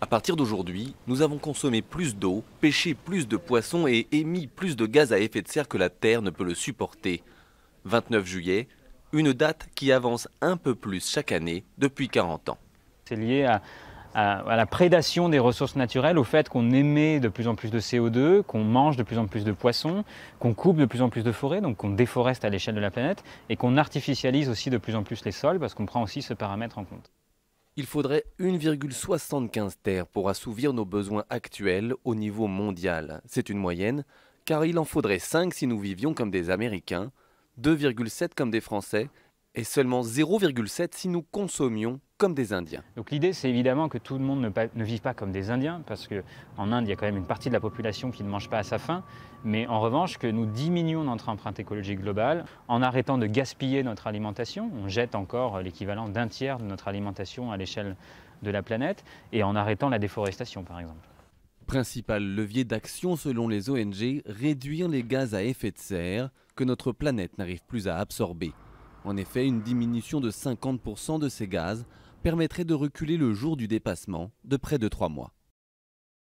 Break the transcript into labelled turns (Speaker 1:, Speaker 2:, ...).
Speaker 1: À partir d'aujourd'hui, nous avons consommé plus d'eau, pêché plus de poissons et émis plus de gaz à effet de serre que la Terre ne peut le supporter. 29 juillet,
Speaker 2: une date qui avance un peu plus chaque
Speaker 1: année depuis 40 ans.
Speaker 2: C'est lié à, à, la prédation des ressources naturelles, au fait qu'on émet de plus en plus de CO2, qu'on mange de plus en plus de poissons, qu'on coupe de plus en plus de forêts, donc qu'on déforeste à l'échelle de la planète, et qu'on artificialise aussi de plus en plus les sols, parce qu'on prend aussi ce paramètre en compte
Speaker 1: il faudrait 1,75 terres pour assouvir nos besoins actuels au niveau mondial. C'est une moyenne, car il en faudrait 5 si nous vivions comme des Américains, 2,7 comme des Français,
Speaker 2: et seulement 0,7 si nous consommions comme des Indiens. Donc l'idée, c'est évidemment que tout le monde ne, ne, vive pas comme des Indiens, parce qu'en Inde, il y a quand même une partie de la population qui ne mange pas à sa faim, mais en revanche, que nous diminuons notre empreinte écologique globale en arrêtant de gaspiller notre alimentation. On jette encore l'équivalent d'un tiers de notre alimentation à l'échelle de la planète, et en arrêtant la déforestation, par exemple. Principal levier d'action selon les ONG,
Speaker 1: réduire les gaz à effet de serre que notre planète n'arrive plus à absorber. En effet, une diminution de 50% de ces gaz permettrait de reculer le jour du dépassement de près de trois mois.